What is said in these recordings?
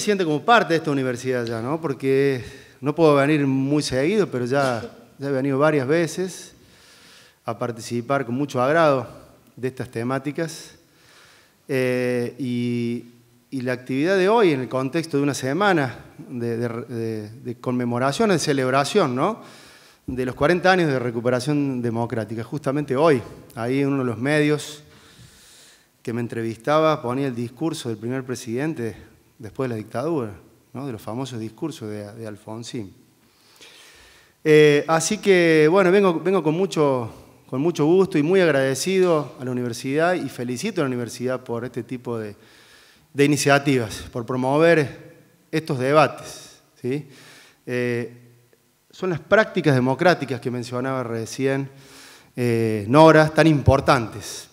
siente como parte de esta universidad ya, ¿no? Porque no puedo venir muy seguido, pero ya, he venido varias veces a participar con mucho agrado de estas temáticas. Eh, y, la actividad de hoy, en el contexto de una semana de, conmemoración, de celebración, ¿no? de los 40 años de recuperación democrática, justamente hoy, ahí uno de los medios que me entrevistaba ponía el discurso del primer presidente después de la dictadura, de los famosos discursos de, Alfonsín. Eh, así que, bueno, vengo, con, mucho, con mucho gusto y muy agradecido a la universidad y felicito a la universidad por este tipo de, iniciativas, por promover estos debates. Eh, son las prácticas democráticas que mencionaba recién eh, Nora, tan importantes.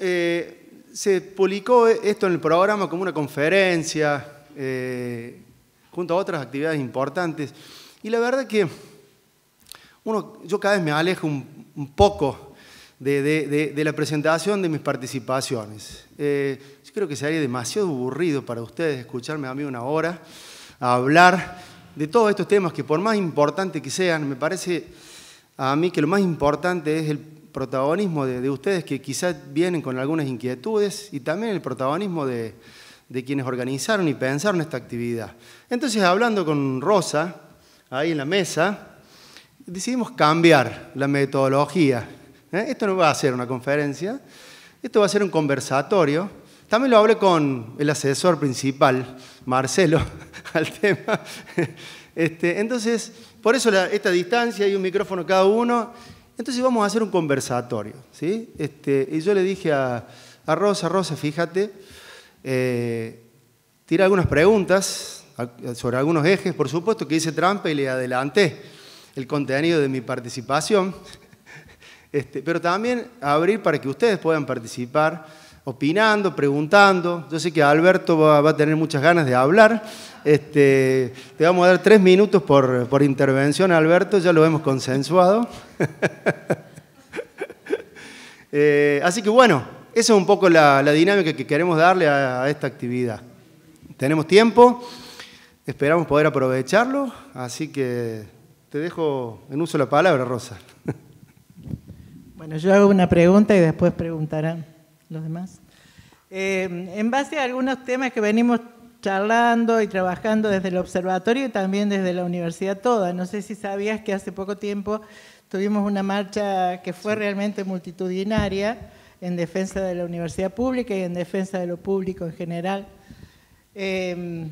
Eh, se publicó esto en el programa como una conferencia, eh, junto a otras actividades importantes. Y la verdad que uno, yo cada vez me alejo un, poco de, la presentación de mis participaciones. Eh, yo creo que sería demasiado aburrido para ustedes escucharme a mí una hora hablar de todos estos temas que por más importantes que sean, me parece a mí que lo más importante es el protagonismo de, ustedes que quizás vienen con algunas inquietudes y también el protagonismo de, quienes organizaron y pensaron esta actividad. Entonces, hablando con Rosa, ahí en la mesa, decidimos cambiar la metodología. ¿Eh? Esto no va a ser una conferencia, esto va a ser un conversatorio. También lo hablé con el asesor principal, Marcelo, al tema. Este, entonces, por eso esta distancia hay un micrófono cada uno entonces íbamos a hacer un conversatorio, ¿sí? Este, y yo le dije a, Rosa, Rosa, fíjate, eh, tira algunas preguntas sobre algunos ejes, por supuesto que hice trampa y le adelanté el contenido de mi participación, este, pero también abrir para que ustedes puedan participar opinando, preguntando. Yo sé que Alberto va, a tener muchas ganas de hablar. Este, te vamos a dar tres minutos por, intervención, Alberto, ya lo hemos consensuado. Eh, así que bueno, esa es un poco la, dinámica que queremos darle a, a esta actividad. Tenemos tiempo, esperamos poder aprovecharlo, así que te dejo en uso la palabra, Rosa. Bueno, yo hago una pregunta y después preguntarán los demás. Eh, en base a algunos temas que venimos charlando y trabajando desde el observatorio y también desde la universidad toda. No sé si sabías que hace poco tiempo tuvimos una marcha que fue realmente multitudinaria en defensa de la universidad pública y en defensa de lo público en general em,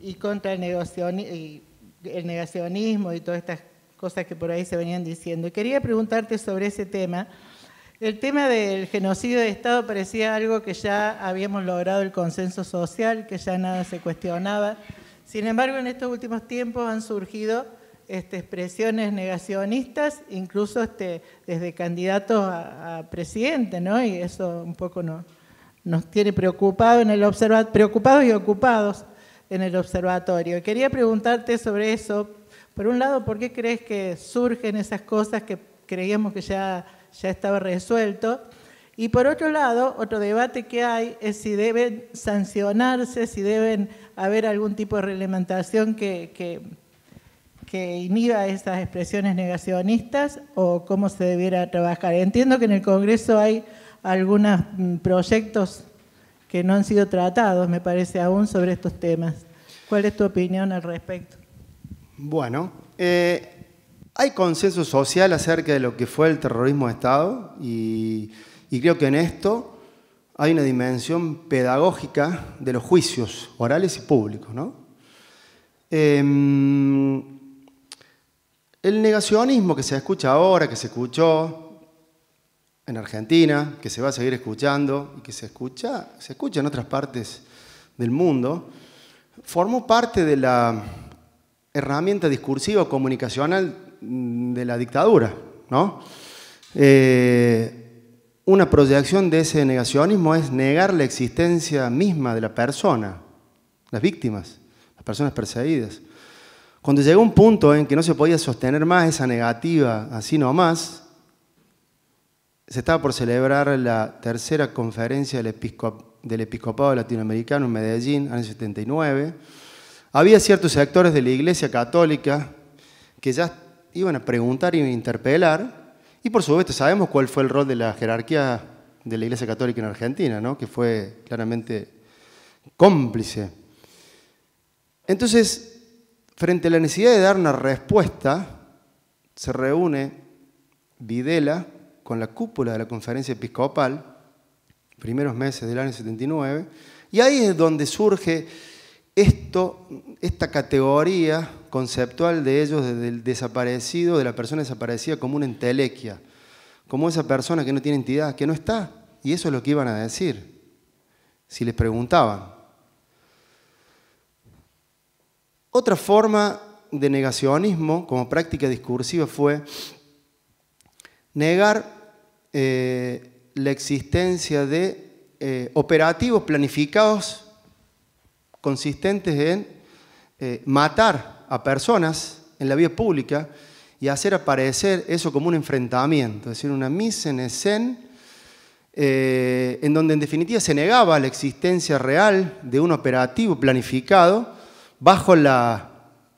y contra el, y el negacionismo y todas estas cosas que por ahí se venían diciendo. Y quería preguntarte sobre ese tema el tema del genocidio de Estado parecía algo que ya habíamos logrado el consenso social, que ya nada se cuestionaba. Sin embargo, en estos últimos tiempos han surgido este, expresiones negacionistas, incluso este, desde candidatos a, presidente, ¿no? Y eso un poco nos tiene preocupado en el preocupados y ocupados en el observatorio. Quería preguntarte sobre eso. Por un lado, ¿por qué crees que surgen esas cosas que creíamos que ya ya estaba resuelto. Y por otro lado, otro debate que hay es si deben sancionarse, si deben haber algún tipo de reglamentación que, que, inhiba esas expresiones negacionistas o cómo se debiera trabajar. Entiendo que en el Congreso hay algunos mm, proyectos que no han sido tratados, me parece, aún sobre estos temas. ¿Cuál es tu opinión al respecto? Bueno, eh, hay consenso social acerca de lo que fue el terrorismo de Estado y, creo que en esto hay una dimensión pedagógica de los juicios orales y públicos. Em, el negacionismo que se escucha ahora, que se escuchó en Argentina, que se va a seguir escuchando y que se escucha, se escucha en otras partes del mundo, formó parte de la herramienta discursiva comunicacional de la dictadura, ¿no? Eh, una proyección de ese negacionismo es negar la existencia misma de la persona, las víctimas, las personas perseguidas. Cuando llegó un punto en que no se podía sostener más esa negativa así nomás, se estaba por celebrar la tercera conferencia del, del Episcopado Latinoamericano en Medellín, año 79. Había ciertos sectores de la Iglesia Católica que ya iban a preguntar y e interpelar. Y por supuesto sabemos cuál fue el rol de la jerarquía de la Iglesia Católica en Argentina, ¿no? que fue claramente cómplice. Entonces, frente a la necesidad de dar una respuesta, se reúne Videla con la cúpula de la conferencia episcopal, primeros meses del año 79, y ahí es donde surge esto, esta categoría conceptual de ellos, del desaparecido, de la persona desaparecida, como una entelequia, como esa persona que no tiene entidad, que no está. Y eso es lo que iban a decir, si les preguntaban. Otra forma de negacionismo como práctica discursiva fue negar eh, la existencia de eh, operativos planificados consistentes en eh, matar a personas en la vía pública y hacer aparecer eso como un enfrentamiento, es decir, una mise en escena eh, en donde en definitiva se negaba la existencia real de un operativo planificado bajo la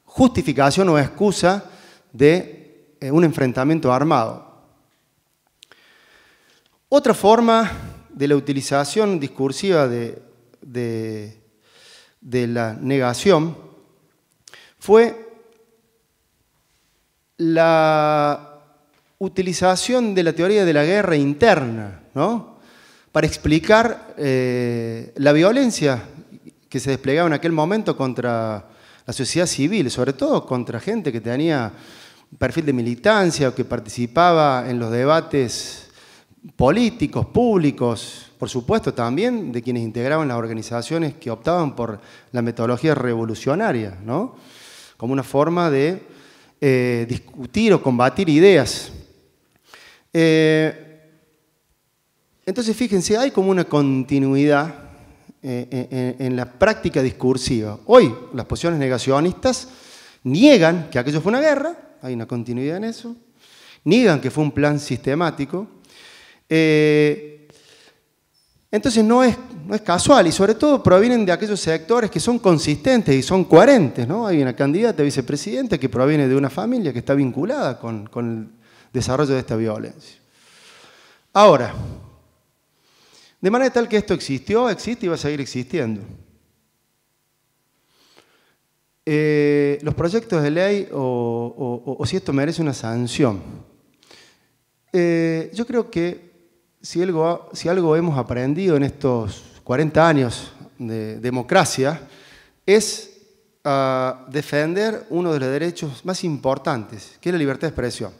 justificación o excusa de eh, un enfrentamiento armado. Otra forma de la utilización discursiva de de la negación fue la utilización de la teoría de la guerra interna, para explicar eh, la violencia que se desplegaba en aquel momento contra la sociedad civil, sobre todo contra gente que tenía perfil de militancia o que participaba en los debates políticos, públicos, por supuesto también de quienes integraban las organizaciones que optaban por la metodología revolucionaria, como una forma de eh, discutir o combatir ideas. Eh, entonces, fíjense, hay como una continuidad eh, en, la práctica discursiva. Hoy las posiciones negacionistas niegan que aquello fue una guerra, hay una continuidad en eso, niegan que fue un plan sistemático, entonces no es, es casual y sobre todo provienen de aquellos sectores que son consistentes y son coherentes. ¿no? Hay una candidata a vicepresidente que proviene de una familia que está vinculada con, el desarrollo de esta violencia. Ahora, de manera tal que esto existió, existe y va a seguir existiendo. Eh, los proyectos de ley o, si esto merece una sanción. Eh, yo creo que si algo, hemos aprendido en estos 40 años de democracia, es ah, defender uno de los derechos más importantes, que es la libertad de expresión.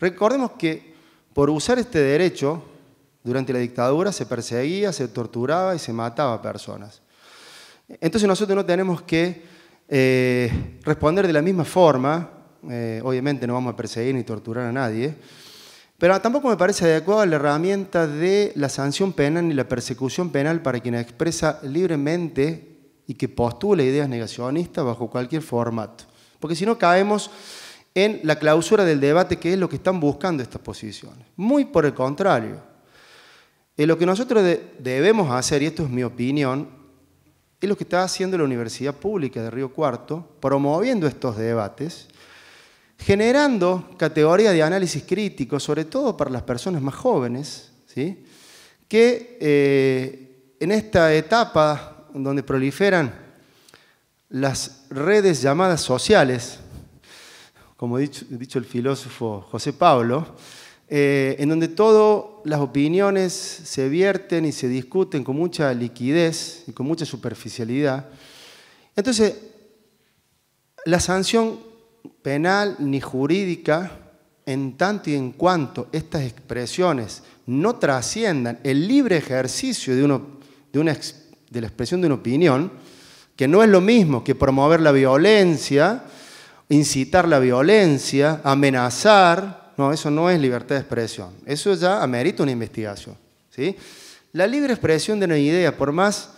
Recordemos que por usar este derecho, durante la dictadura se perseguía, se torturaba y se mataba a personas. Entonces nosotros no tenemos que eh, responder de la misma forma, eh, obviamente no vamos a perseguir ni torturar a nadie, pero tampoco me parece adecuada la herramienta de la sanción penal ni la persecución penal para quien expresa libremente y que postula ideas negacionistas bajo cualquier formato. Porque si no caemos en la clausura del debate, que es lo que están buscando estas posiciones. Muy por el contrario. Eh, lo que nosotros debemos hacer, y esto es mi opinión, es lo que está haciendo la Universidad Pública de Río Cuarto, promoviendo estos debates, generando categorías de análisis crítico, sobre todo para las personas más jóvenes, ¿sí? que eh, en esta etapa donde proliferan las redes llamadas sociales, como ha dicho, el filósofo José Pablo, eh, en donde todas las opiniones se vierten y se discuten con mucha liquidez y con mucha superficialidad. Entonces, la sanción penal ni jurídica en tanto y en cuanto estas expresiones no trasciendan el libre ejercicio de, una, de la expresión de una opinión, que no es lo mismo que promover la violencia, incitar la violencia, amenazar, no, eso no es libertad de expresión, eso ya amerita una investigación. ¿sí? La libre expresión de una idea, por más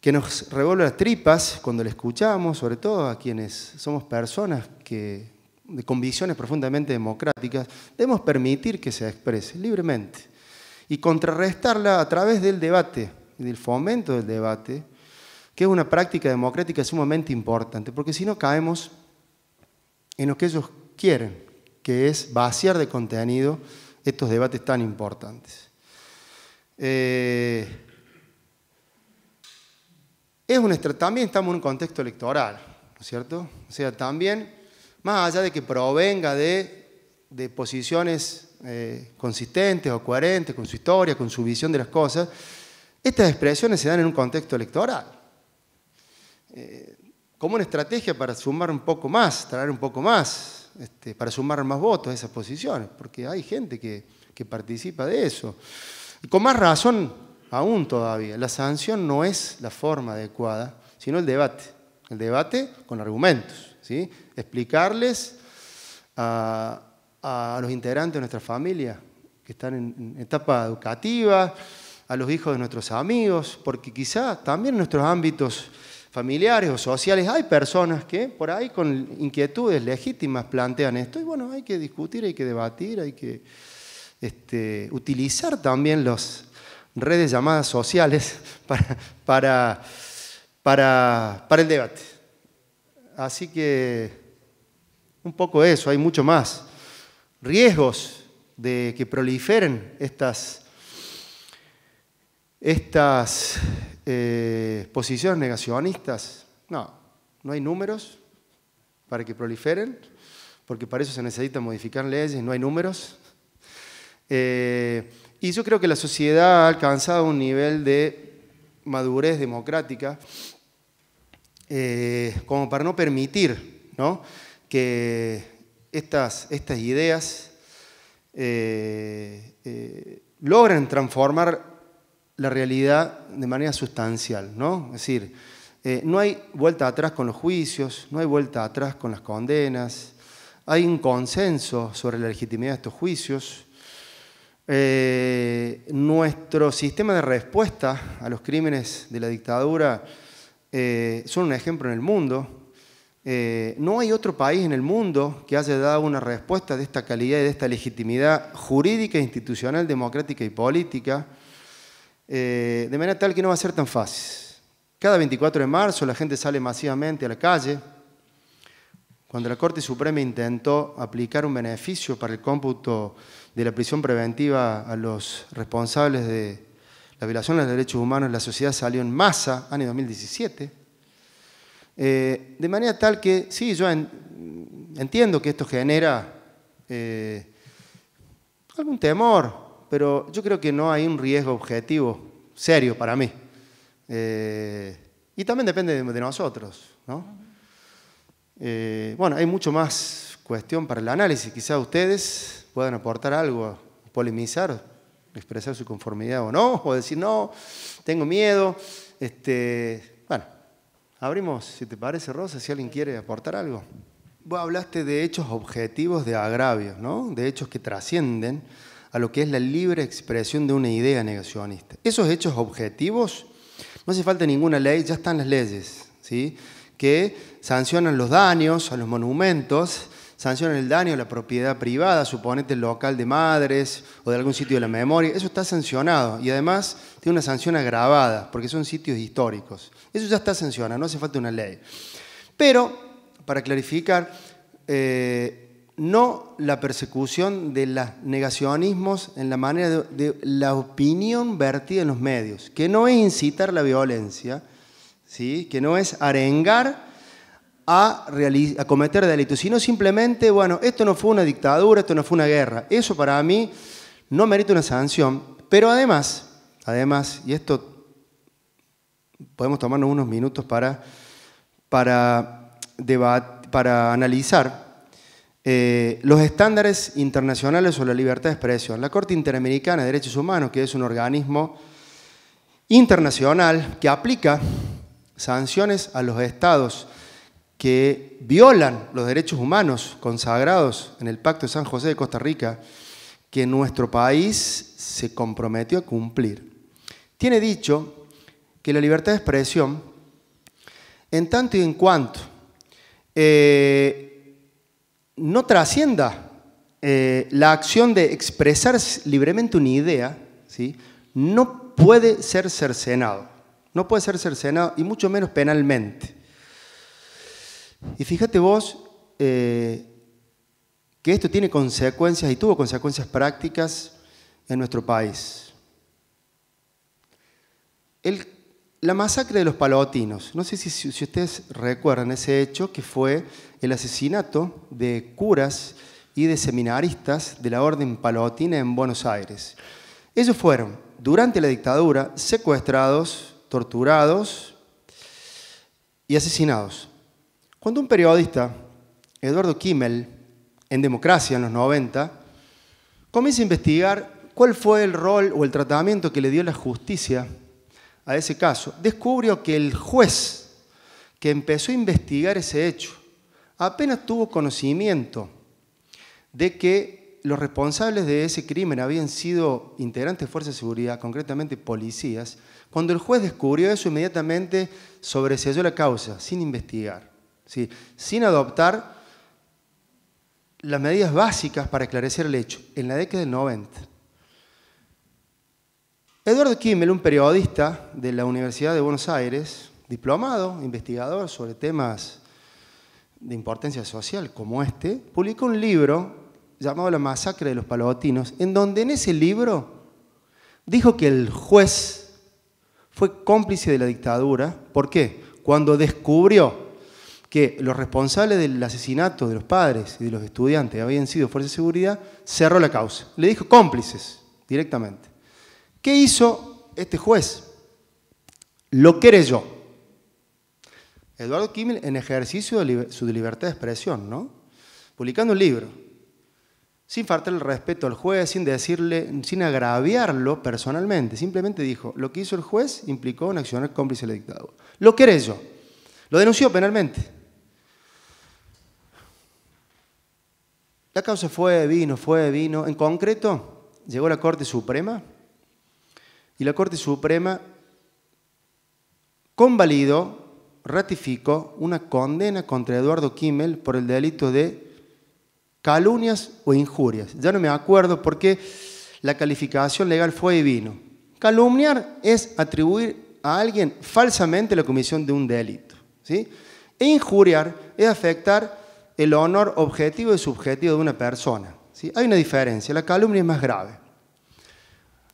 que nos revuelve las tripas cuando la escuchamos, sobre todo a quienes somos personas que, de convicciones profundamente democráticas, debemos permitir que se exprese libremente y contrarrestarla a través del debate del fomento del debate, que es una práctica democrática sumamente importante, porque si no caemos en lo que ellos quieren, que es vaciar de contenido estos debates tan importantes. Eh, es un, también estamos en un contexto electoral, ¿no es cierto? O sea, también, más allá de que provenga de, posiciones eh, consistentes o coherentes con su historia, con su visión de las cosas, estas expresiones se dan en un contexto electoral. Eh, como una estrategia para sumar un poco más, traer un poco más, este, para sumar más votos a esas posiciones, porque hay gente que, que participa de eso. Y con más razón, aún todavía. La sanción no es la forma adecuada, sino el debate. El debate con argumentos. ¿sí? Explicarles a, los integrantes de nuestra familia que están en etapa educativa, a los hijos de nuestros amigos, porque quizá también en nuestros ámbitos familiares o sociales hay personas que por ahí con inquietudes legítimas plantean esto y bueno, hay que discutir, hay que debatir, hay que este, utilizar también los redes llamadas sociales para, para, el debate. Así que un poco eso, hay mucho más. Riesgos de que proliferen estas, estas eh, posiciones negacionistas. No, no hay números para que proliferen, porque para eso se necesita modificar leyes, no hay números. Eh, y yo creo que la sociedad ha alcanzado un nivel de madurez democrática eh, como para no permitir que estas, ideas eh, eh, logren transformar la realidad de manera sustancial. ¿no? Es decir, no hay vuelta atrás con los juicios, no hay vuelta atrás con las condenas, hay un consenso sobre la legitimidad de estos juicios eh, nuestro sistema de respuesta a los crímenes de la dictadura eh, son un ejemplo en el mundo. Eh, no hay otro país en el mundo que haya dado una respuesta de esta calidad y de esta legitimidad jurídica, institucional, democrática y política, de manera tal que no va a ser tan fácil. Cada 24 de marzo la gente sale masivamente a la calle, cuando la Corte Suprema intentó aplicar un beneficio para el cómputo de la prisión preventiva a los responsables de la violación de los derechos humanos, la sociedad salió en masa, año 2017, eh, de manera tal que, sí, yo entiendo que esto genera eh, algún temor, pero yo creo que no hay un riesgo objetivo serio para mí. Eh, y también depende de, de nosotros, ¿no? Eh, bueno, hay mucho más cuestión para el análisis. Quizá ustedes puedan aportar algo, polemizar, expresar su conformidad o no, o decir, no, tengo miedo. Este, bueno, abrimos, si te parece, Rosa, si alguien quiere aportar algo. Vos hablaste de hechos objetivos de agravio, ¿no? de hechos que trascienden a lo que es la libre expresión de una idea negacionista. Esos hechos objetivos, no hace falta ninguna ley, ya están las leyes, ¿sí? que sancionan los daños a los monumentos, sancionan el daño a la propiedad privada, suponete el local de madres o de algún sitio de la memoria, eso está sancionado y además tiene una sanción agravada porque son sitios históricos. Eso ya está sancionado, no hace falta una ley. Pero, para clarificar, eh, no la persecución de los negacionismos en la manera de, la opinión vertida en los medios, que no es incitar la violencia, ¿sí? que no es arengar a, cometer delitos, sino simplemente, bueno, esto no fue una dictadura, esto no fue una guerra. Eso para mí no merece una sanción, pero además, además, y esto podemos tomarnos unos minutos para, para, para analizar eh, los estándares internacionales sobre la libertad de expresión. La Corte Interamericana de Derechos Humanos, que es un organismo internacional que aplica sanciones a los estados que violan los derechos humanos consagrados en el Pacto de San José de Costa Rica, que nuestro país se comprometió a cumplir. Tiene dicho que la libertad de expresión, en tanto y en cuanto eh, no trascienda eh, la acción de expresar libremente una idea, ¿sí? no puede ser cercenado, no puede ser cercenado y mucho menos penalmente. Y fíjate vos eh, que esto tiene consecuencias y tuvo consecuencias prácticas en nuestro país. la masacre de los palotinos, no sé si, si ustedes recuerdan ese hecho que fue el asesinato de curas y de seminaristas de la Orden Palotina en Buenos Aires. Ellos fueron, durante la dictadura, secuestrados, torturados y asesinados cuando un periodista, Eduardo Kimmel, en Democracia en los 90, comienza a investigar cuál fue el rol o el tratamiento que le dio la justicia a ese caso, descubrió que el juez que empezó a investigar ese hecho apenas tuvo conocimiento de que los responsables de ese crimen habían sido integrantes de Fuerzas de Seguridad, concretamente policías, cuando el juez descubrió eso inmediatamente sobreseyó la causa, sin investigar sin adoptar las medidas básicas para esclarecer el hecho, en la década del 90. Eduardo Kimmel, un periodista de la Universidad de Buenos Aires, diplomado, investigador sobre temas de importancia social como este, publicó un libro llamado La masacre de los palotinos, en donde en ese libro dijo que el juez fue cómplice de la dictadura. ¿Por qué? Cuando descubrió que los responsables del asesinato de los padres y de los estudiantes habían sido fuerzas de seguridad, cerró la causa. Le dijo cómplices directamente. ¿Qué hizo este juez? Lo yo. Eduardo Kimmel en ejercicio de su libertad de expresión, ¿no? Publicando un libro, sin faltar el respeto al juez, sin decirle, sin agraviarlo personalmente, simplemente dijo, lo que hizo el juez implicó una acción cómplice del Lo que Lo yo. Lo denunció penalmente. La causa fue, vino, fue, vino. En concreto, llegó la Corte Suprema y la Corte Suprema convalidó, ratificó una condena contra Eduardo Kimmel por el delito de calumnias o injurias. Ya no me acuerdo por qué la calificación legal fue divino. vino. Calumniar es atribuir a alguien falsamente la comisión de un delito. ¿sí? E injuriar es afectar el honor objetivo y subjetivo de una persona. ¿sí? Hay una diferencia, la calumnia es más grave.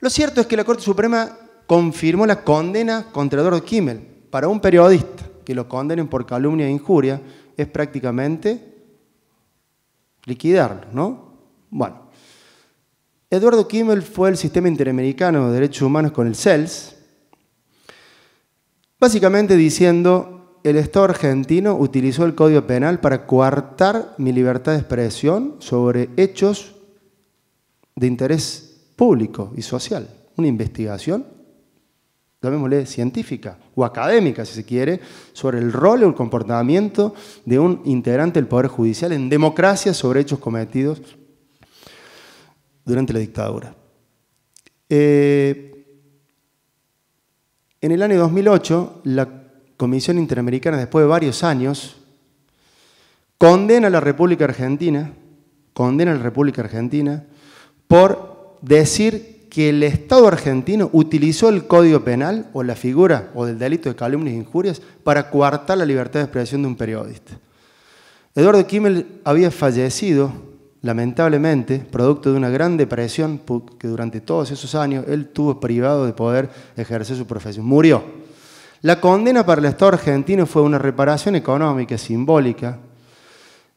Lo cierto es que la Corte Suprema confirmó la condena contra Eduardo Kimmel. Para un periodista que lo condenen por calumnia e injuria es prácticamente liquidarlo, ¿no? Bueno, Eduardo Kimmel fue el Sistema Interamericano de Derechos Humanos con el CELS, básicamente diciendo el Estado argentino utilizó el Código Penal para coartar mi libertad de expresión sobre hechos de interés público y social. Una investigación, llamémosle científica o académica, si se quiere, sobre el rol o el comportamiento de un integrante del Poder Judicial en democracia sobre hechos cometidos durante la dictadura. Eh, en el año 2008, la Comisión Interamericana, después de varios años, condena a la República Argentina, condena a República Argentina por decir que el Estado argentino utilizó el Código Penal o la figura o del delito de calumnias e injurias para coartar la libertad de expresión de un periodista. Eduardo Kimmel había fallecido, lamentablemente, producto de una gran depresión que durante todos esos años él tuvo privado de poder ejercer su profesión. Murió la condena para el Estado argentino fue una reparación económica, simbólica,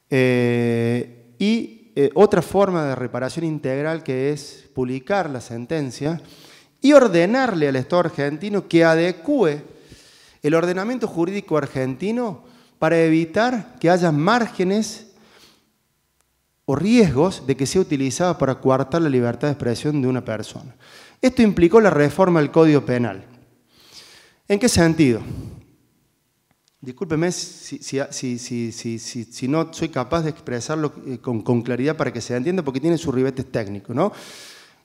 eh, y eh, otra forma de reparación integral que es publicar la sentencia y ordenarle al Estado argentino que adecue el ordenamiento jurídico argentino para evitar que haya márgenes o riesgos de que sea utilizada para coartar la libertad de expresión de una persona. Esto implicó la reforma del Código Penal, ¿En qué sentido? Discúlpeme si, si, no soy capaz de expresarlo eh, con, claridad para que se entienda, porque tiene sus ribetes técnicos. ¿no?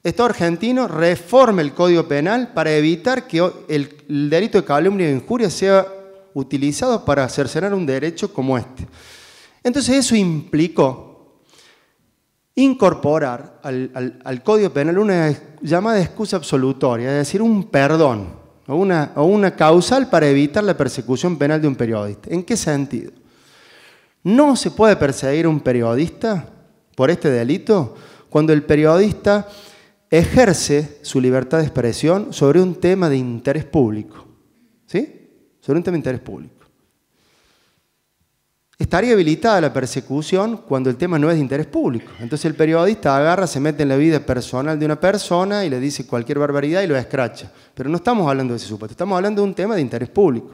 Estado argentino reforma el Código Penal para evitar que el, delito de calumnia e injuria sea utilizado para cercenar un derecho como este. Entonces eso implicó incorporar al, al Código Penal una llamada excusa absolutoria, es decir, un perdón o una, o una causal para evitar la persecución penal de un periodista. ¿En qué sentido? No se puede perseguir a un periodista por este delito cuando el periodista ejerce su libertad de expresión sobre un tema de interés público. ¿Sí? Sobre un tema de interés público estaría habilitada la persecución cuando el tema no es de interés público. Entonces el periodista agarra, se mete en la vida personal de una persona y le dice cualquier barbaridad y lo escracha. Pero no estamos hablando de ese supuesto, estamos hablando de un tema de interés público.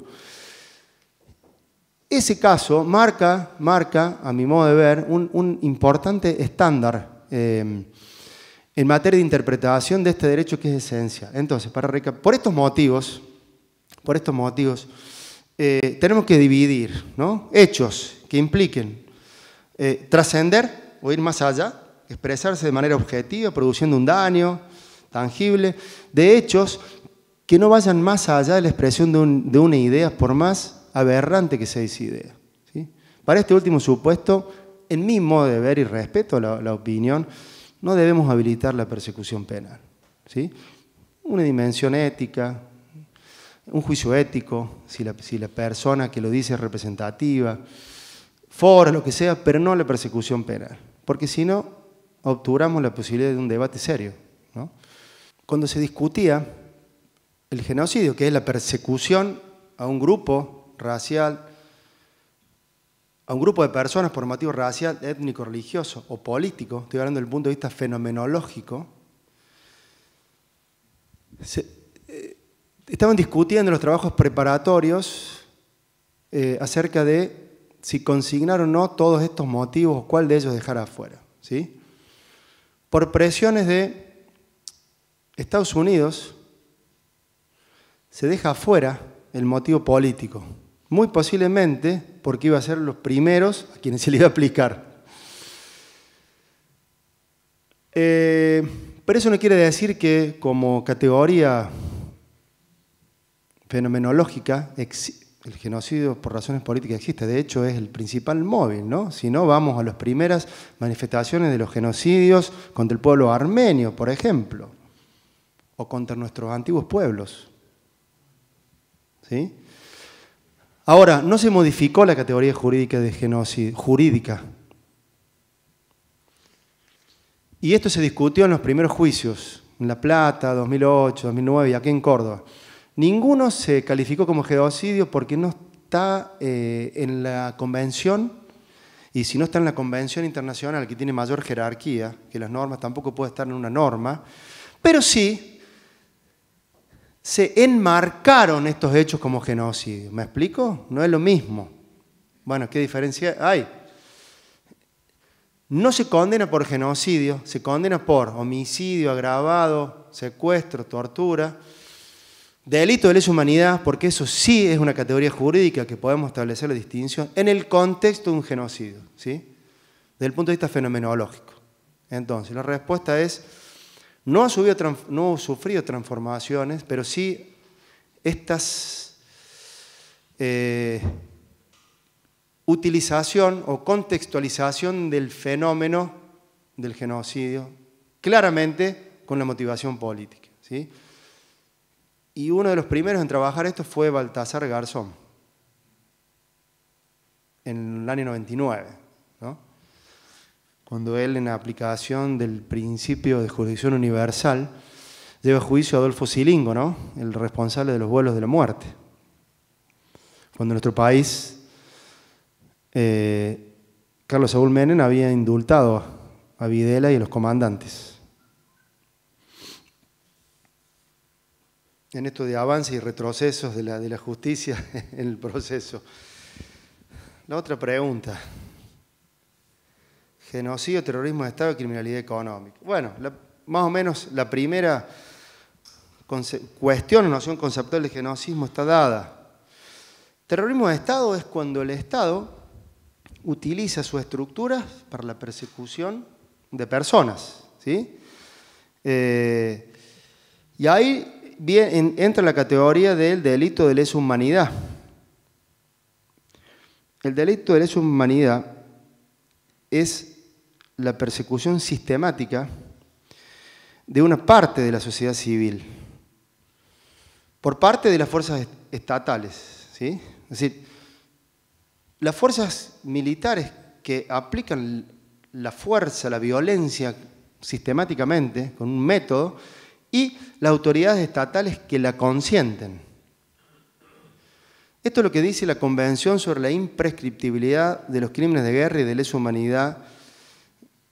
Ese caso marca, marca a mi modo de ver, un, importante estándar eh, en materia de interpretación de este derecho que es esencia. Entonces, por estos motivos, por estos motivos, eh, tenemos que dividir ¿no? hechos que impliquen eh, trascender o ir más allá, expresarse de manera objetiva, produciendo un daño tangible, de hechos que no vayan más allá de la expresión de, una idea, por más aberrante que sea esa idea. Para este último supuesto, en mi modo de ver y respeto la, la opinión, no debemos habilitar la persecución penal. ¿sí? Una dimensión ética, un juicio ético, si la persona que lo dice es representativa, foros, lo que sea, pero no la persecución penal, porque si no, obturamos la posibilidad de un debate serio. Cuando se discutía el genocidio, que es la persecución a un grupo racial, a un grupo de personas por motivo racial, étnico, religioso o político, estoy hablando del punto de vista fenomenológico, eh, estaban discutiendo los trabajos preparatorios eh, acerca de si consignar o no todos estos motivos, cuál de ellos dejar afuera. ¿sí? Por presiones de Estados Unidos, se deja afuera el motivo político, muy posiblemente porque iba a ser los primeros a quienes se le iba a aplicar. Eh, pero eso no quiere decir que como categoría fenomenológica el genocidio por razones políticas existe, de hecho es el principal móvil, ¿no? Si no, vamos a las primeras manifestaciones de los genocidios contra el pueblo armenio, por ejemplo, o contra nuestros antiguos pueblos. ¿Sí? Ahora, no se modificó la categoría jurídica de genocidio, jurídica. Y esto se discutió en los primeros juicios, en La Plata, 2008, 2009 y aquí en Córdoba. Ninguno se calificó como genocidio porque no está eh, en la convención y si no está en la convención internacional que tiene mayor jerarquía que las normas, tampoco puede estar en una norma, pero sí se enmarcaron estos hechos como genocidio. ¿Me explico? No es lo mismo. Bueno, ¿qué diferencia hay? No se condena por genocidio, se condena por homicidio agravado, secuestro, tortura delito de lesa humanidad, porque eso sí es una categoría jurídica que podemos establecer la distinción en el contexto de un genocidio, ¿sí? desde el punto de vista fenomenológico. Entonces, la respuesta es, no ha, subido, no sufrido transformaciones, pero sí estas eh, utilización o contextualización del fenómeno del genocidio, claramente con la motivación política. ¿sí? Y uno de los primeros en trabajar esto fue Baltasar Garzón, en el año 99, ¿no? cuando él, en aplicación del principio de jurisdicción universal, lleva a juicio a Adolfo Silingo, ¿no? el responsable de los vuelos de la muerte. Cuando nuestro país, eh, Carlos Saúl Menem había indultado a Videla y a los comandantes. en esto de avances y retrocesos de la, de la justicia en el proceso. La otra pregunta. Genocidio, terrorismo de Estado y criminalidad económica. Bueno, más o menos la primera cuestión noción conceptual de genocidio está dada. Terrorismo de Estado es cuando el Estado utiliza su estructura para la persecución de personas. ¿sí? Eh, y ahí bien, entra en la categoría del delito de lesa humanidad. El delito de lesa humanidad es la persecución sistemática de una parte de la sociedad civil por parte de las fuerzas estatales. ¿sí? Es decir, las fuerzas militares que aplican la fuerza, la violencia sistemáticamente, con un método, y las autoridades estatales que la consienten. Esto es lo que dice la Convención sobre la imprescriptibilidad de los crímenes de guerra y de lesa humanidad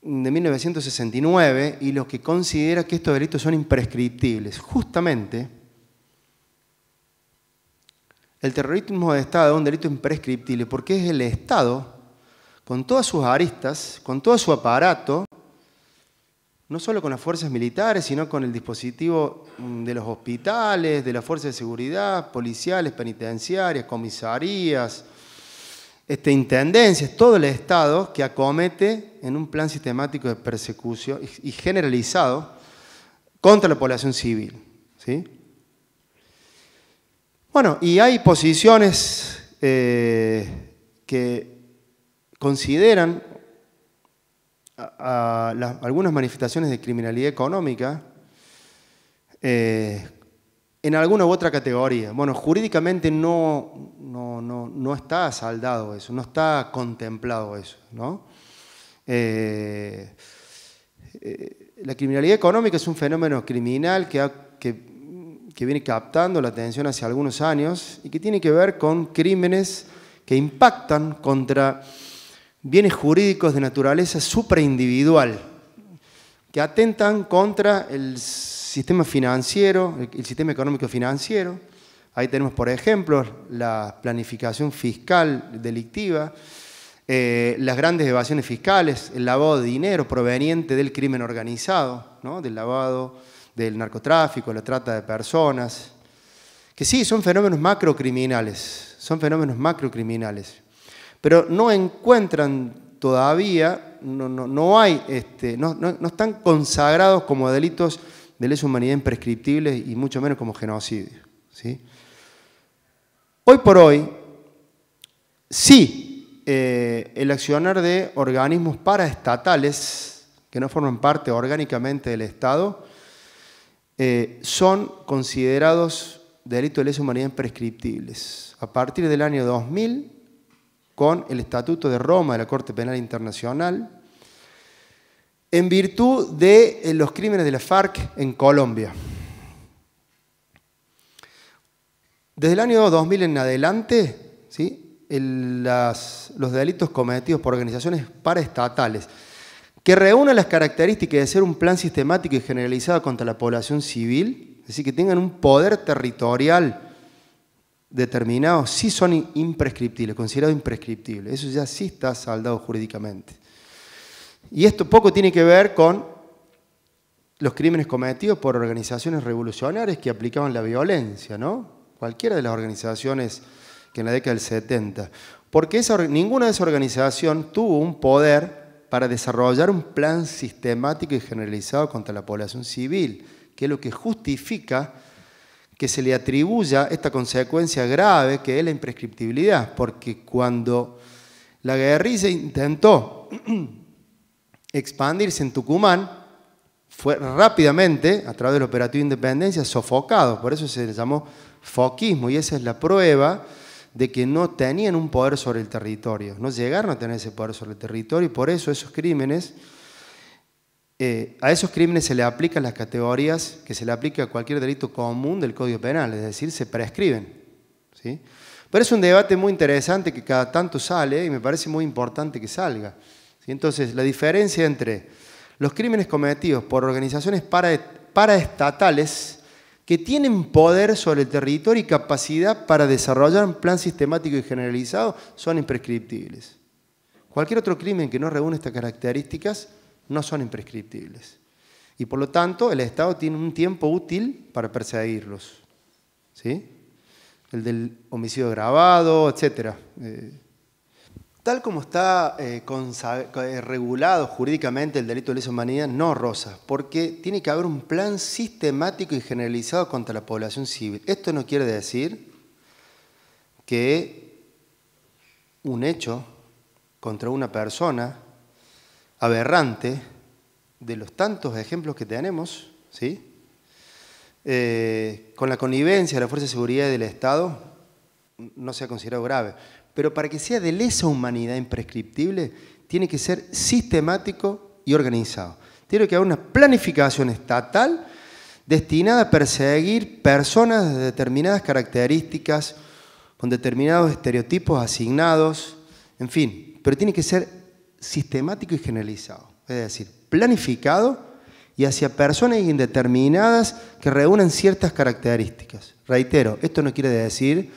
de 1969 y los que considera que estos delitos son imprescriptibles. Justamente, el terrorismo de Estado es un delito imprescriptible porque es el Estado, con todas sus aristas, con todo su aparato, no solo con las fuerzas militares, sino con el dispositivo mm, de los hospitales, de las fuerzas de seguridad, policiales, penitenciarias, comisarías, este, intendencias, todo el Estado que acomete en un plan sistemático de persecución y generalizado contra la población civil. ¿sí? Bueno, y hay posiciones eh, que consideran a, algunas manifestaciones de criminalidad económica eh, en alguna u otra categoría. Bueno, jurídicamente no, no, está saldado eso, no está contemplado eso. Eh, eh, la criminalidad económica es un fenómeno criminal que, que, que viene captando la atención hace algunos años y que tiene que ver con crímenes que impactan contra bienes jurídicos de naturaleza supraindividual que atentan contra el sistema financiero, el sistema económico financiero. Ahí tenemos, por ejemplo, la planificación fiscal delictiva, eh, las grandes evasiones fiscales, el lavado de dinero proveniente del crimen organizado, ¿no? del lavado del narcotráfico, la trata de personas, que sí, son fenómenos macrocriminales, son fenómenos macrocriminales pero no encuentran todavía, no, hay, este, no, están consagrados como delitos de lesa humanidad imprescriptibles y mucho menos como genocidio. Hoy por hoy, sí, eh, el accionar de organismos paraestatales que no forman parte orgánicamente del Estado, eh, son considerados delitos de lesa humanidad imprescriptibles. A partir del año 2000, con el Estatuto de Roma de la Corte Penal Internacional, en virtud de eh, los crímenes de la FARC en Colombia. Desde el año 2000 en adelante, ¿sí? los delitos cometidos por organizaciones paraestatales, que reúnan las características de ser un plan sistemático y generalizado contra la población civil, es decir, que tengan un poder territorial determinados sí son imprescriptibles, considerados imprescriptibles. Eso ya sí está saldado jurídicamente. Y esto poco tiene que ver con los crímenes cometidos por organizaciones revolucionarias que aplicaban la violencia, ¿no? Cualquiera de las organizaciones que en la década del 70. Porque esa, ninguna de esas organizaciones tuvo un poder para desarrollar un plan sistemático y generalizado contra la población civil, que es lo que justifica que se le atribuya esta consecuencia grave que es la imprescriptibilidad, porque cuando la guerrilla intentó expandirse en Tucumán, fue rápidamente, a través del operativo de independencia, sofocado, por eso se le llamó foquismo, y esa es la prueba de que no tenían un poder sobre el territorio, no llegaron a tener ese poder sobre el territorio, y por eso esos crímenes eh, a esos crímenes se le aplican las categorías que se le aplica a cualquier delito común del Código Penal, es decir, se prescriben. ¿sí? Pero es un debate muy interesante que cada tanto sale y me parece muy importante que salga. ¿sí? Entonces, la diferencia entre los crímenes cometidos por organizaciones paraestatales que tienen poder sobre el territorio y capacidad para desarrollar un plan sistemático y generalizado son imprescriptibles. Cualquier otro crimen que no reúne estas características no son imprescriptibles. Y por lo tanto, el Estado tiene un tiempo útil para perseguirlos. ¿Sí? El del homicidio grabado, etc. Eh. tal como está eh, eh, regulado jurídicamente el delito de lesa humanidad, no rosa, porque tiene que haber un plan sistemático y generalizado contra la población civil. Esto no quiere decir que un hecho contra una persona aberrante de los tantos ejemplos que tenemos, ¿sí? Eh, con la connivencia de la Fuerza de Seguridad del Estado, no se ha considerado grave. Pero para que sea de lesa humanidad imprescriptible, tiene que ser sistemático y organizado. Tiene que haber una planificación estatal destinada a perseguir personas de determinadas características, con determinados estereotipos asignados, en fin, pero tiene que ser sistemático y generalizado, es decir, planificado y hacia personas indeterminadas que reúnen ciertas características. Reitero, esto no quiere decir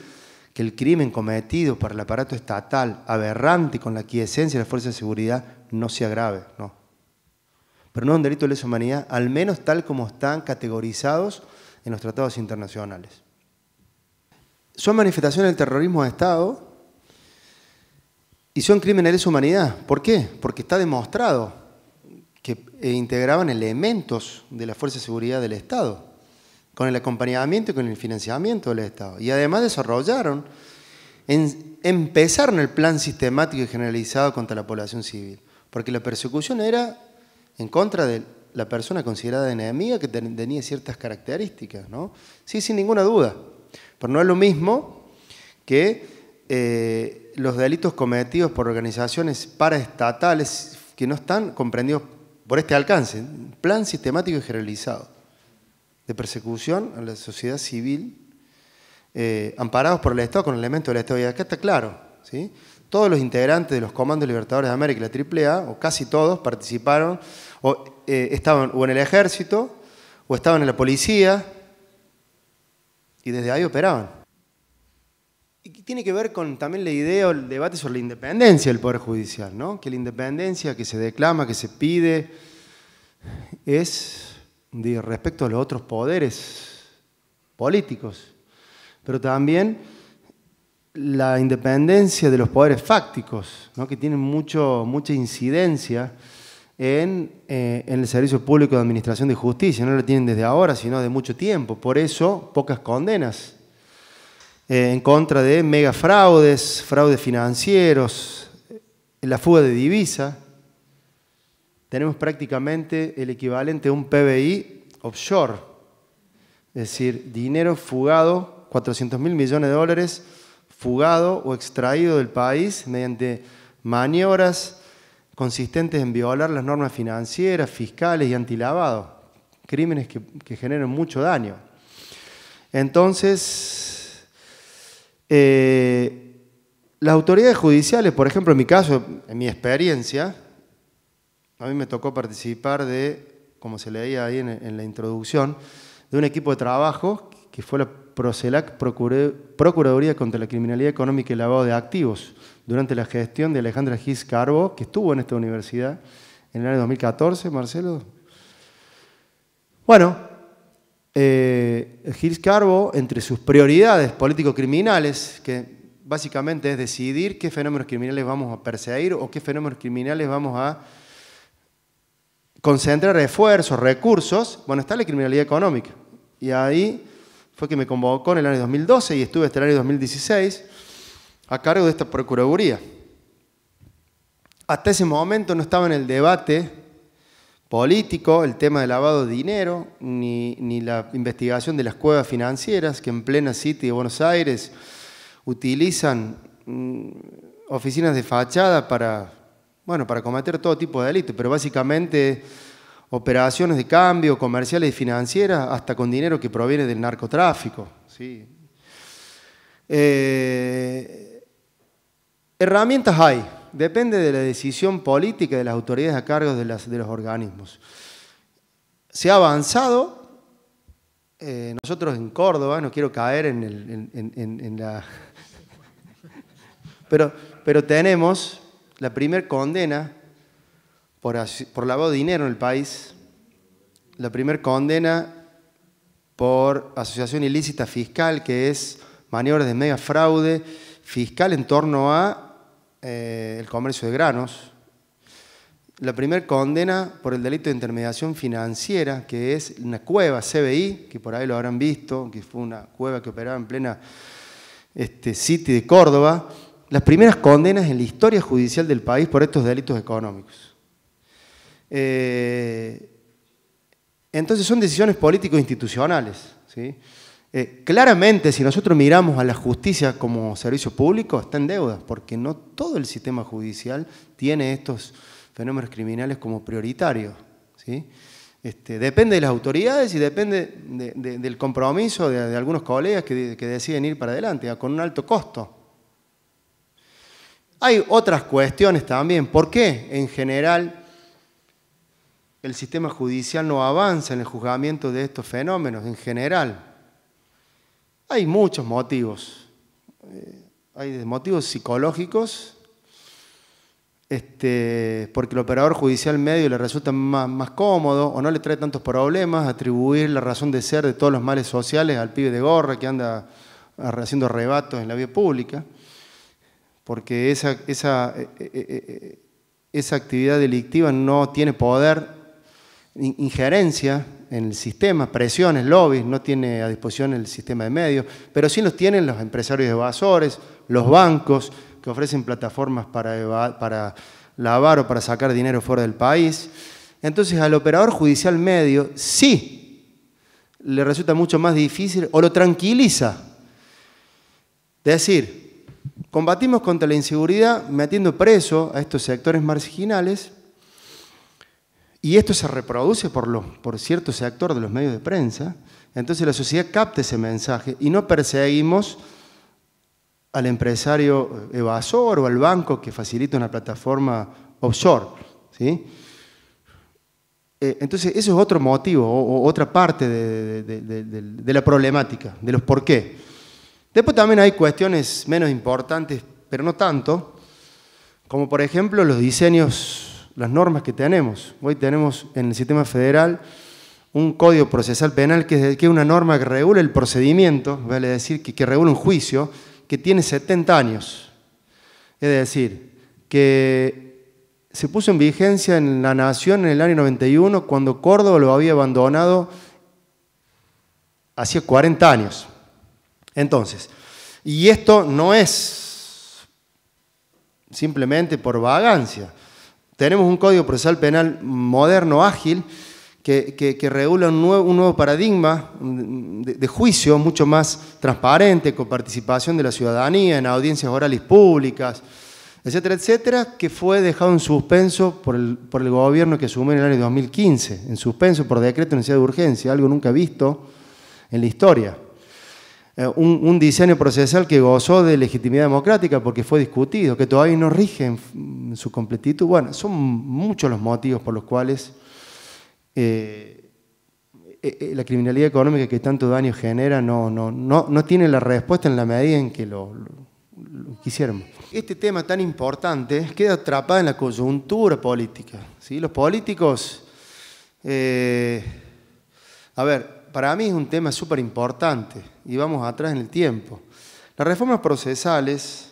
que el crimen cometido por el aparato estatal aberrante con la quiesencia de las fuerzas de seguridad no sea grave, no. Pero no es un delito de lesa humanidad, al menos tal como están categorizados en los tratados internacionales. Son manifestaciones del terrorismo de Estado y son crímenes de humanidad. ¿Por qué? Porque está demostrado que eh, integraban elementos de la Fuerza de Seguridad del Estado, con el acompañamiento y con el financiamiento del Estado. Y además desarrollaron, empezaron el plan sistemático y generalizado contra la población civil, porque la persecución era en contra de la persona considerada enemiga que tenía ciertas características, ¿no? Sí, sin ninguna duda. Pero no es lo mismo que... Eh, los delitos cometidos por organizaciones paraestatales que no están comprendidos por este alcance, plan sistemático y generalizado de persecución a la sociedad civil, eh, amparados por el Estado con elementos del Estado. Y acá está claro, ¿sí? todos los integrantes de los comandos libertadores de América, y la AAA, o casi todos, participaron, o eh, estaban o en el ejército, o estaban en la policía, y desde ahí operaban tiene que ver con también la idea o el debate sobre la independencia del Poder Judicial, ¿no? Que la independencia que se declama, que se pide, es de respecto a los otros poderes políticos, pero también la independencia de los poderes fácticos, ¿no? que tienen mucho, mucha incidencia en, eh, el Servicio Público de Administración de Justicia. No lo tienen desde ahora, sino de mucho tiempo. Por eso, pocas condenas eh, en contra de megafraudes, fraudes financieros, eh, la fuga de divisa. Tenemos prácticamente el equivalente a un PBI offshore, es decir, dinero fugado, 400 mil millones de dólares, fugado o extraído del país mediante maniobras consistentes en violar las normas financieras, fiscales y antilavado, crímenes que, que generan mucho daño. Entonces, eh, las autoridades judiciales, por ejemplo, en mi caso, en mi experiencia, a mí me tocó participar de, como se leía ahí en, en la introducción, de un equipo de trabajo que fue la Procelac, Procuraduría contra la Criminalidad Económica y Lavado de Activos, durante la gestión de Alejandra Gis Carbo, que estuvo en esta universidad en el año 2014, Marcelo. Bueno, eh, Gilles Carbo, entre sus prioridades político-criminales, que básicamente es decidir qué fenómenos criminales vamos a perseguir o qué fenómenos criminales vamos a concentrar esfuerzos, recursos, bueno, está la criminalidad económica. Y ahí fue que me convocó en el año 2012 y estuve hasta el año 2016 a cargo de esta Procuraduría. Hasta ese momento no estaba en el debate político, el tema del lavado de dinero, ni, la investigación de las cuevas financieras que en plena City de Buenos Aires utilizan mm, oficinas de fachada para, bueno, para cometer todo tipo de delitos, pero básicamente operaciones de cambio, comerciales y financieras, hasta con dinero que proviene del narcotráfico. ¿sí? Eh, herramientas hay, depende de la decisión política de las autoridades a cargo de, los organismos. Se ha avanzado, eh, nosotros en Córdoba, no quiero caer en, el, en, la... pero, pero tenemos la primer condena por, por lavado de dinero en el país, la primer condena por asociación ilícita fiscal, que es maniobras de mega fraude fiscal en torno a eh, el comercio de granos. La primera condena por el delito de intermediación financiera, que es una cueva CBI, que por ahí lo habrán visto, que fue una cueva que operaba en plena este, City de Córdoba, las primeras condenas en la historia judicial del país por estos delitos económicos. Eh, entonces son decisiones político-institucionales. ¿sí? Eh, claramente, si nosotros miramos a la justicia como servicio público, está en deuda, porque no todo el sistema judicial tiene estos fenómenos criminales como prioritarios. Este, depende de las autoridades y depende del compromiso de, algunos colegas que, que, deciden ir para adelante, con un alto costo. Hay otras cuestiones también. ¿Por qué en general el sistema judicial no avanza en el juzgamiento de estos fenómenos en general? Hay muchos motivos. Eh, hay motivos psicológicos, este, porque el operador judicial medio le resulta más, cómodo o no le trae tantos problemas, atribuir la razón de ser de todos los males sociales al pibe de gorra que anda haciendo rebatos en la vía pública, porque esa, esa, eh, eh, esa actividad delictiva no tiene poder injerencia en el sistema, presiones, lobbies, no tiene a disposición el sistema de medios, pero sí los tienen los empresarios evasores, los bancos que ofrecen plataformas para, para lavar o para sacar dinero fuera del país. Entonces al operador judicial medio sí le resulta mucho más difícil o lo tranquiliza. Es decir, combatimos contra la inseguridad metiendo preso a estos sectores marginales, y esto se reproduce por, los, por cierto sector de los medios de prensa. Entonces la sociedad capta ese mensaje y no perseguimos al empresario evasor o al banco que facilita una plataforma offshore. ¿sí? Eh, entonces, eso es otro motivo o, otra parte de, de, la problemática, de los por qué. Después también hay cuestiones menos importantes, pero no tanto, como por ejemplo los diseños las normas que tenemos. Hoy tenemos en el sistema federal un código procesal penal que es una norma que regula el procedimiento, vale decir, que, que regula un juicio que tiene 70 años. Es decir, que se puso en vigencia en la nación en el año 91 cuando Córdoba lo había abandonado hacía 40 años. Entonces, y esto no es simplemente por vagancia. Tenemos un código procesal penal moderno, ágil, que, regula un nuevo, paradigma de, juicio mucho más transparente, con participación de la ciudadanía en audiencias orales públicas, etcétera, etcétera, que fue dejado en suspenso por el, por el gobierno que asumió en el año 2015, en suspenso por decreto de necesidad de urgencia, algo nunca visto en la historia. Eh, un, diseño procesal que gozó de legitimidad democrática porque fue discutido, que todavía no rige en, su completitud. Bueno, son muchos los motivos por los cuales eh, eh, la criminalidad económica que tanto daño genera no, no, no, tiene la respuesta en la medida en que lo, quisiéramos. Este tema tan importante queda atrapado en la coyuntura política. ¿sí? Los políticos, a ver, para mí es un tema súper importante y vamos atrás en el tiempo. Las reformas procesales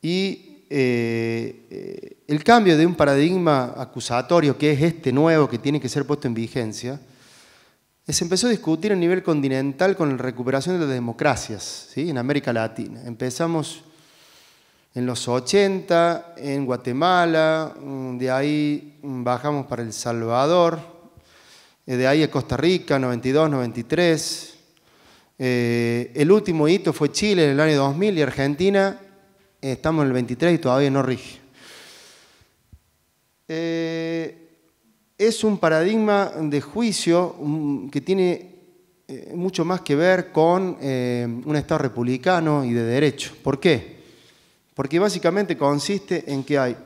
y eh, eh, el cambio de un paradigma acusatorio que es este nuevo que tiene que ser puesto en vigencia, eh, se empezó a discutir a nivel continental con la recuperación de las democracias ¿sí? en América Latina. Empezamos en los 80, en Guatemala, mm, de ahí mm, bajamos para El Salvador, eh, de ahí a Costa Rica, 92, 93. Eh, el último hito fue Chile en el año 2000 y Argentina, eh, estamos en el 23 y todavía no rige. es un paradigma de juicio que tiene mucho más que ver con un Estado republicano y de derecho. ¿Por qué? Porque básicamente consiste en que hay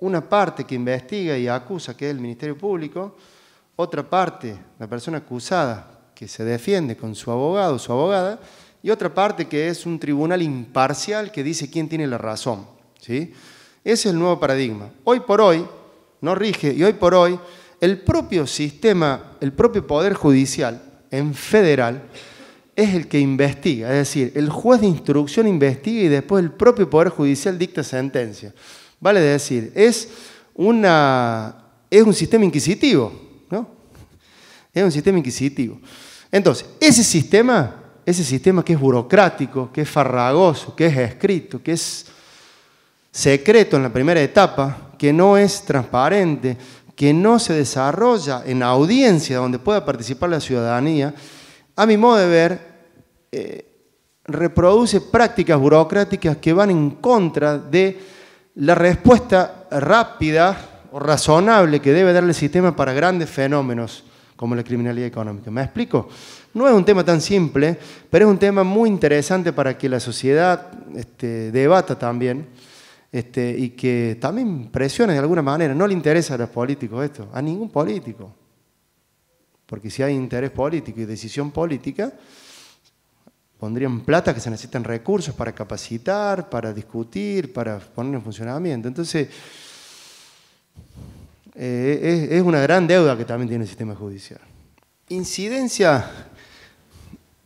una parte que investiga y acusa, que es el Ministerio Público, otra parte, la persona acusada, que se defiende con su abogado o su abogada, y otra parte que es un tribunal imparcial que dice quién tiene la razón. ¿sí? Ese es el nuevo paradigma. Hoy por hoy, no rige, y hoy por hoy, el propio sistema, el propio Poder Judicial en federal es el que investiga, es decir, el juez de instrucción investiga y después el propio Poder Judicial dicta sentencia. Vale decir, es, una, es un sistema inquisitivo. Es un sistema inquisitivo. Entonces, ese sistema, ese sistema que es burocrático, que es farragoso, que es escrito, que es secreto en la primera etapa, que no es transparente, que no se desarrolla en audiencia donde pueda participar la ciudadanía, a mi modo de ver, eh, reproduce prácticas burocráticas que van en contra de la respuesta rápida o razonable que debe dar el sistema para grandes fenómenos como la criminalidad económica. ¿Me explico? No es un tema tan simple, pero es un tema muy interesante para que la sociedad este, debata también este, y que también presione de alguna manera. No le interesa a los políticos esto, a ningún político. Porque si hay interés político y decisión política, pondrían plata que se necesitan recursos para capacitar, para discutir, para poner en funcionamiento. Entonces, eh, es, una gran deuda que también tiene el sistema judicial. Incidencia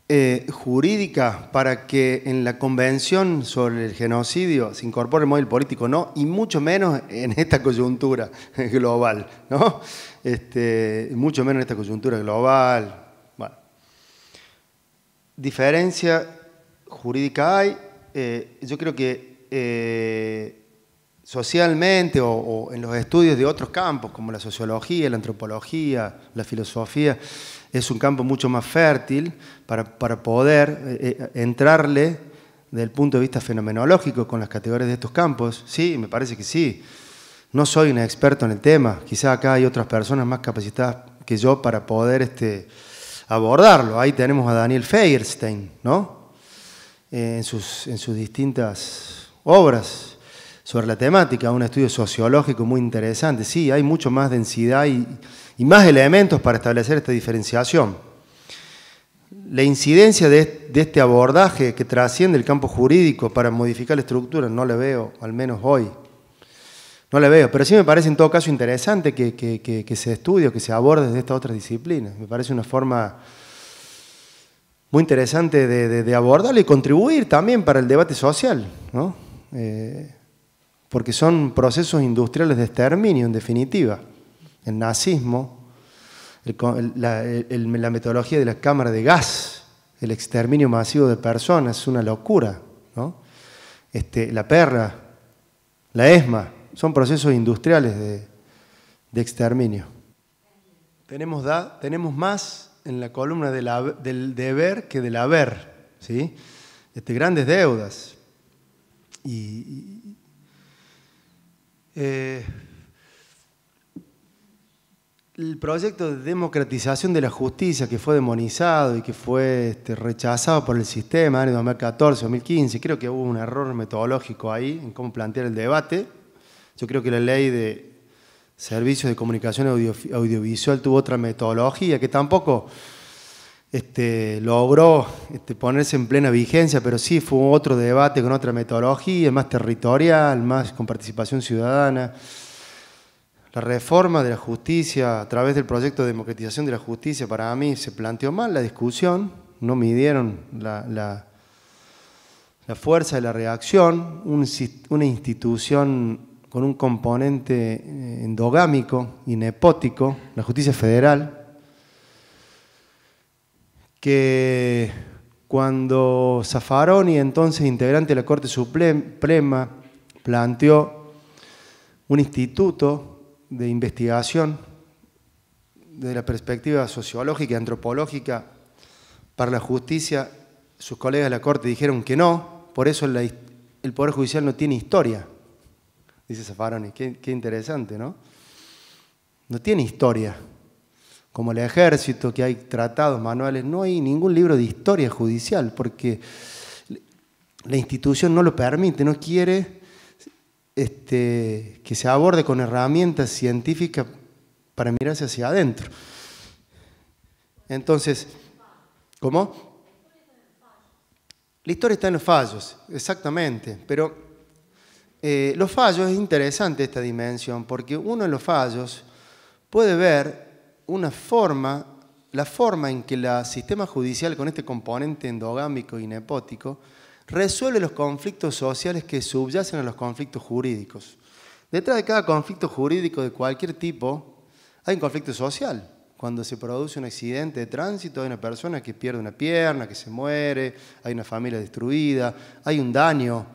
eh, jurídica para que en la Convención sobre el Genocidio se incorpore el móvil político, no, y mucho menos en esta coyuntura global, ¿no? Este, mucho menos en esta coyuntura global. Bueno. Diferencia jurídica hay, eh, yo creo que socialmente o, en los estudios de otros campos, como la sociología, la antropología, la filosofía, es un campo mucho más fértil para, poder eh, eh, entrarle desde el punto de vista fenomenológico con las categorías de estos campos. Sí, me parece que sí. No soy un experto en el tema, quizá acá hay otras personas más capacitadas que yo para poder este, abordarlo. Ahí tenemos a Daniel Feierstein, ¿no? Eh, en, en sus distintas obras sobre la temática, un estudio sociológico muy interesante. Sí, hay mucho más densidad y, más elementos para establecer esta diferenciación. La incidencia de, este abordaje que trasciende el campo jurídico para modificar la estructura no le veo, al menos hoy. No le veo, pero sí me parece en todo caso interesante que, se estudie que se aborde desde esta otra disciplina. Me parece una forma muy interesante de, abordarla y contribuir también para el debate social. ¿no? Eh, porque son procesos industriales de exterminio, en definitiva. El nazismo, la, metodología de la cámara de gas, el exterminio masivo de personas, es una locura. Este, la perra, la ESMA, son procesos industriales de, exterminio. Tenemos, tenemos más en la columna del deber que del haber, ¿sí? Este, grandes deudas. Y, eh, el proyecto de democratización de la justicia que fue demonizado y que fue este, rechazado por el sistema en 2014, 2015, creo que hubo un error metodológico ahí en cómo plantear el debate. Yo creo que la ley de servicios de comunicación audiovisual tuvo otra metodología que tampoco este, logró este, ponerse en plena vigencia, pero sí fue otro debate con otra metodología, más territorial, más con participación ciudadana. La reforma de la justicia a través del proyecto de democratización de la justicia para mí se planteó mal la discusión, no midieron la, la, fuerza de la reacción, una institución con un componente eh, endogámico y nepótico, la justicia federal, que cuando Zaffaroni, entonces integrante de la Corte Suprema, planteó un instituto de investigación desde la perspectiva sociológica y antropológica para la justicia, sus colegas de la Corte dijeron que no, por eso el Poder Judicial no tiene historia, dice Zaffaroni. Qué, qué interesante, ¿no? No tiene historia como el ejército, que hay tratados, manuales, no hay ningún libro de historia judicial, porque la institución no lo permite, no quiere este, que se aborde con herramientas científicas para mirarse hacia adentro. Entonces, ¿cómo? La historia está en los fallos, exactamente, pero eh, los fallos es interesante esta dimensión, porque uno de los fallos puede ver una forma, la forma en que el sistema judicial con este componente endogámico y nepótico resuelve los conflictos sociales que subyacen a los conflictos jurídicos. Detrás de cada conflicto jurídico de cualquier tipo hay un conflicto social. Cuando se produce un accidente de tránsito hay una persona que pierde una pierna, que se muere, hay una familia destruida, hay un daño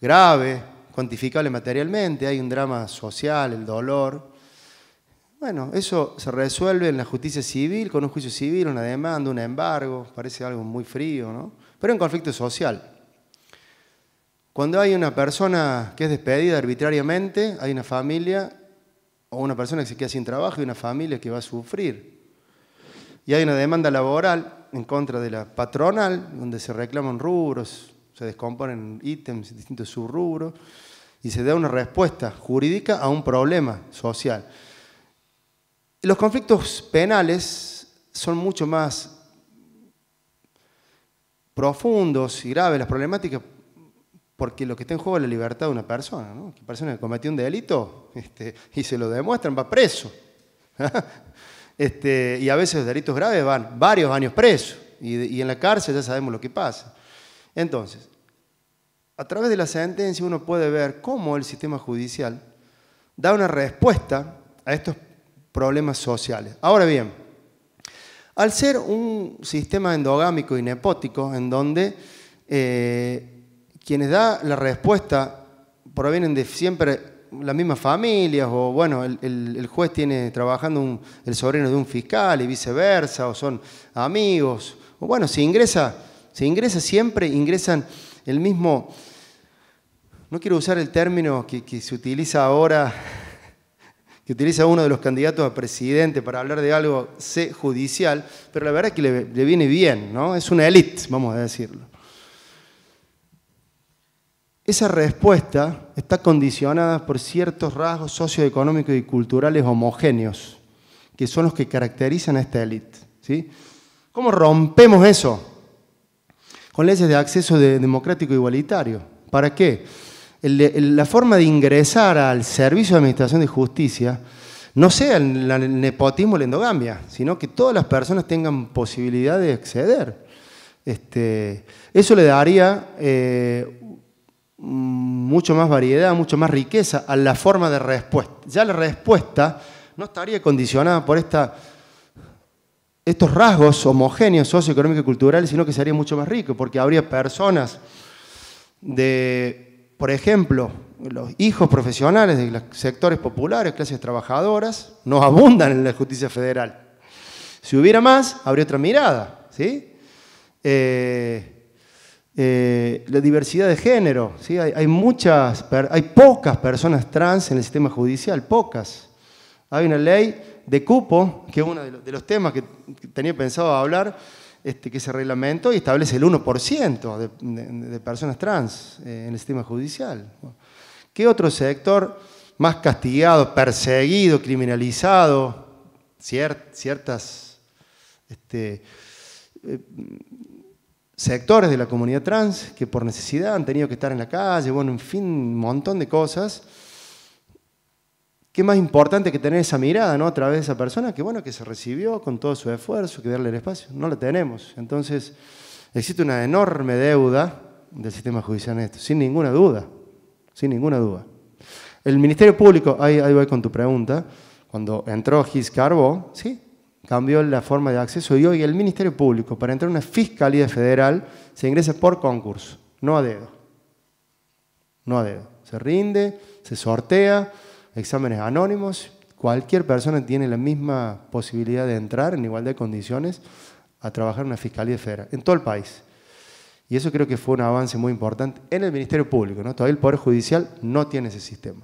grave, cuantificable materialmente, hay un drama social, el dolor. Bueno, eso se resuelve en la justicia civil, con un juicio civil, una demanda, un embargo, parece algo muy frío, ¿no? Pero en conflicto social. Cuando hay una persona que es despedida arbitrariamente, hay una familia o una persona que se queda sin trabajo y una familia que va a sufrir. Y hay una demanda laboral en contra de la patronal, donde se reclaman rubros, se descomponen ítems, distintos subrubros, y se da una respuesta jurídica a un problema social. Los conflictos penales son mucho más profundos y graves las problemáticas porque lo que está en juego es la libertad de una persona. ¿no? persona que cometió un delito este, y se lo demuestran va preso. este, y a veces los delitos graves van varios años presos y, en la cárcel ya sabemos lo que pasa. Entonces, a través de la sentencia uno puede ver cómo el sistema judicial da una respuesta a estos problemas problemas sociales. Ahora bien, al ser un sistema endogámico y nepótico, en donde eh, quienes da la respuesta provienen de siempre las mismas familias, o bueno, el, juez tiene trabajando el sobrino de un fiscal y viceversa, o son amigos, o bueno, si ingresa, se ingresa siempre, ingresan el mismo, no quiero usar el término que, que se utiliza ahora que utiliza uno de los candidatos a presidente para hablar de algo judicial, pero la verdad es que le, viene bien, ¿no? Es una élite, vamos a decirlo. Esa respuesta está condicionada por ciertos rasgos socioeconómicos y culturales homogéneos, que son los que caracterizan a esta élite. ¿sí? ¿Cómo rompemos eso? Con leyes de acceso democrático e igualitario. ¿Para qué? la forma de ingresar al servicio de administración de justicia no sea el, nepotismo o la endogamia, sino que todas las personas tengan posibilidad de acceder. Este, eso le daría eh, mucho más variedad, mucho más riqueza a la forma de respuesta. Ya la respuesta no estaría condicionada por esta, estos rasgos homogéneos socioeconómicos y culturales, sino que sería mucho más rico, porque habría personas de por ejemplo, los hijos profesionales de los sectores populares, clases trabajadoras, no abundan en la justicia federal. Si hubiera más, habría otra mirada. ¿sí? Eh, eh, la diversidad de género. ¿sí? hay, muchas, hay pocas personas trans en el sistema judicial, pocas. Hay una ley de cupo, que es uno de los temas que tenía pensado hablar, este, que ese reglamento y establece el 1% de, personas trans eh, en el sistema judicial. ¿Qué otro sector más castigado, perseguido, criminalizado, Ciertos ciertas este, eh, sectores de la comunidad trans que por necesidad han tenido que estar en la calle, bueno, en fin, un montón de cosas? qué más importante que tener esa mirada ¿no? a través de esa persona que, bueno, que se recibió con todo su esfuerzo, que darle el espacio. No lo tenemos. Entonces, existe una enorme deuda del sistema judicial en esto, sin ninguna duda. Sin ninguna duda. El Ministerio Público, ahí, ahí voy con tu pregunta, cuando entró Gis sí, cambió la forma de acceso y hoy el Ministerio Público, para entrar a una fiscalía federal, se ingresa por concurso, no a dedo. No a dedo. Se rinde, se sortea, exámenes anónimos. Cualquier persona tiene la misma posibilidad de entrar en igualdad de condiciones a trabajar en una fiscalía federal, en todo el país. Y eso creo que fue un avance muy importante en el Ministerio Público. ¿no? Todavía el Poder Judicial no tiene ese sistema.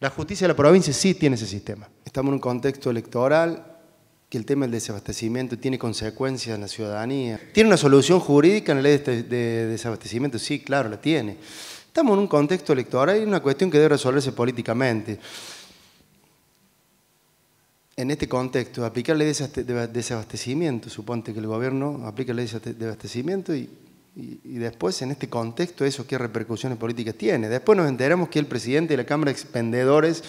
La justicia de la provincia sí tiene ese sistema. Estamos en un contexto electoral que el tema del desabastecimiento tiene consecuencias en la ciudadanía. ¿Tiene una solución jurídica en la ley de desabastecimiento? Sí, claro, la tiene. Estamos en un contexto electoral y una cuestión que debe resolverse políticamente. En este contexto, aplicar ley de desabastecimiento, suponte que el gobierno aplica leyes de abastecimiento y, después, en este contexto, eso qué repercusiones políticas tiene. Después nos enteramos que el presidente de la Cámara de Expendedores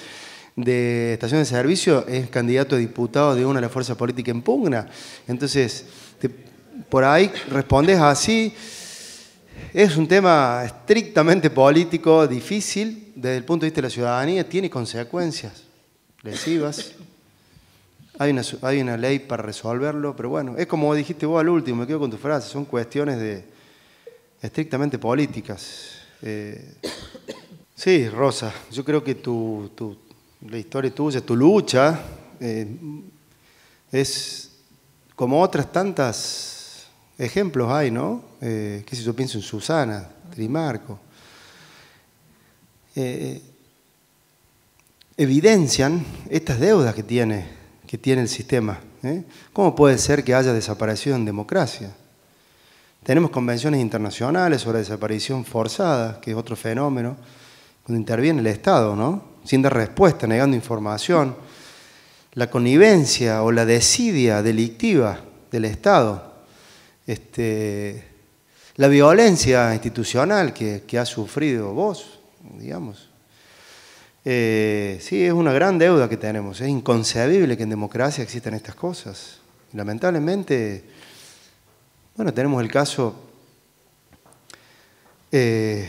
de Estaciones de Servicio es candidato a diputado de una de las fuerzas políticas en pugna. Entonces, por ahí respondes así es un tema estrictamente político, difícil desde el punto de vista de la ciudadanía, tiene consecuencias lesivas. Hay una, hay una ley para resolverlo, pero bueno, es como dijiste vos al último, me quedo con tu frase, son cuestiones de, estrictamente políticas. Eh, sí, Rosa, yo creo que tu, la historia tuya, tu lucha, eh, es como otras tantas ejemplos hay, ¿no? Eh, qué sé yo, pienso en Susana, Trimarco. Eh, eh, evidencian estas deudas que tiene, que tiene el sistema. ¿eh? ¿Cómo puede ser que haya desaparecido en democracia? Tenemos convenciones internacionales sobre desaparición forzada, que es otro fenómeno, cuando interviene el Estado, ¿no? Sin dar respuesta, negando información. La connivencia o la desidia delictiva del Estado este, la violencia institucional que, has sufrido vos, digamos. Eh, sí, es una gran deuda que tenemos. Es inconcebible que en democracia existan estas cosas. Lamentablemente, bueno, tenemos el caso eh,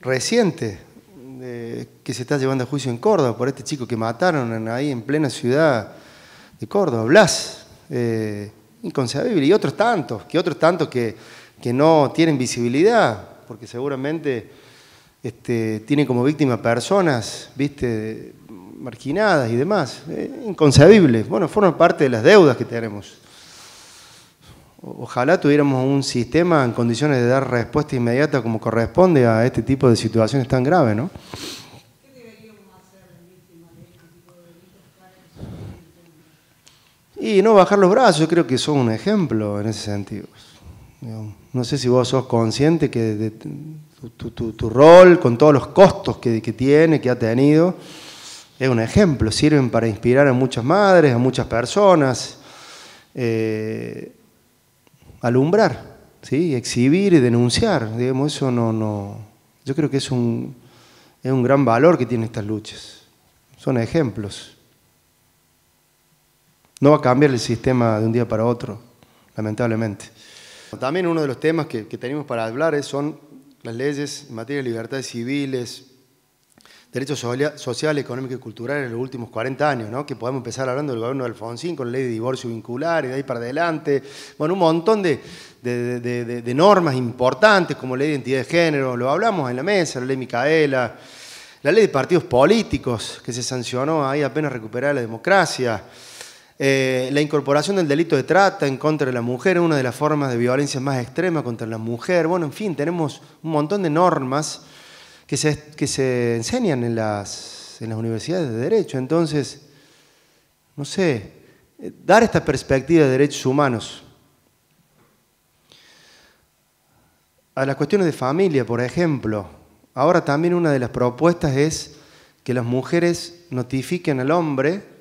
reciente que se está llevando a juicio en Córdoba por este chico que mataron ahí en plena ciudad de Córdoba, Blas. Eh, inconcebible. Y otros tantos, que otros tantos que que no tienen visibilidad, porque seguramente este, tienen como víctima personas, viste, marginadas y demás. Eh, inconcebible. Bueno, forman parte de las deudas que tenemos. Ojalá tuviéramos un sistema en condiciones de dar respuesta inmediata como corresponde a este tipo de situaciones tan graves, ¿no? Y no bajar los brazos, creo que son un ejemplo en ese sentido. No sé si vos sos consciente que de tu, rol, con todos los costos que, tiene, que ha tenido, es un ejemplo, sirven para inspirar a muchas madres, a muchas personas, eh, alumbrar, ¿sí? exhibir y denunciar. Digamos, eso no, no. Yo creo que es un, es un gran valor que tienen estas luchas. Son ejemplos. No va a cambiar el sistema de un día para otro, lamentablemente. También uno de los temas que, tenemos para hablar son las leyes en materia de libertades civiles, derechos sociales, económicos y culturales en los últimos 40 años, ¿no? que podemos empezar hablando del gobierno de Alfonsín con la ley de divorcio vincular y de ahí para adelante, bueno, un montón de, de normas importantes como la ley de identidad de género, lo hablamos en la mesa, la ley Micaela, la ley de partidos políticos que se sancionó ahí apenas recuperada la democracia, eh, la incorporación del delito de trata en contra de la mujer, es una de las formas de violencia más extrema contra la mujer. Bueno, en fin, tenemos un montón de normas que se, enseñan en las, en las universidades de Derecho. Entonces, no sé, eh, dar esta perspectiva de derechos humanos a las cuestiones de familia, por ejemplo. Ahora también una de las propuestas es que las mujeres notifiquen al hombre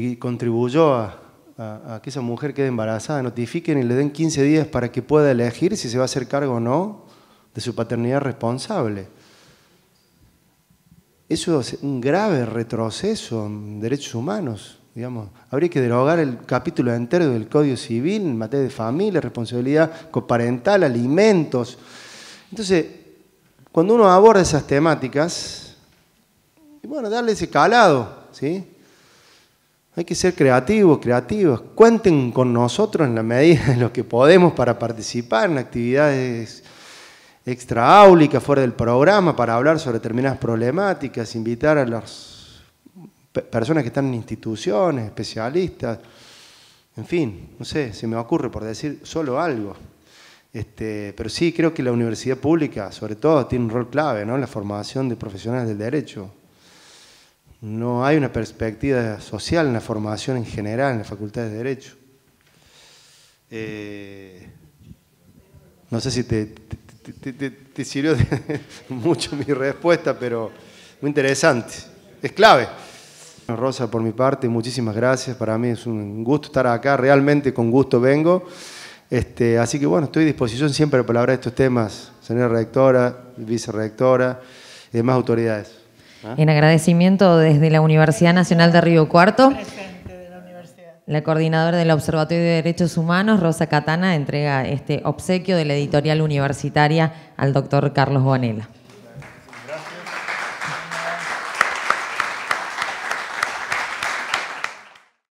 que contribuyó a, que esa mujer quede embarazada, notifiquen y le den 15 días para que pueda elegir si se va a hacer cargo o no de su paternidad responsable. Eso es un grave retroceso en derechos humanos. Digamos. Habría que derogar el capítulo entero del Código Civil en materia de familia, responsabilidad coparental, alimentos. Entonces, cuando uno aborda esas temáticas, bueno, darle ese calado, ¿sí? Hay que ser creativos, creativos, Cuenten con nosotros en la medida de lo que podemos para participar en actividades extraáulicas fuera del programa, para hablar sobre determinadas problemáticas, invitar a las personas que están en instituciones, especialistas. En fin, no sé, se me ocurre por decir solo algo. Este, pero sí creo que la universidad pública, sobre todo, tiene un rol clave en la formación de profesionales del derecho no hay una perspectiva social en la formación en general en la Facultad de Derecho. Eh, no sé si te, sirvió mucho mi respuesta, pero muy interesante. Es clave. Rosa, por mi parte, muchísimas gracias. Para mí es un gusto estar acá, realmente con gusto vengo. Este, así que bueno, estoy a disposición siempre para hablar de estos temas, señora rectora, vicerrectora y demás autoridades. Ah. En agradecimiento desde la Universidad Nacional de Río Cuarto. La coordinadora del Observatorio de Derechos Humanos, Rosa Catana, entrega este obsequio de la editorial universitaria al doctor Carlos Bonela.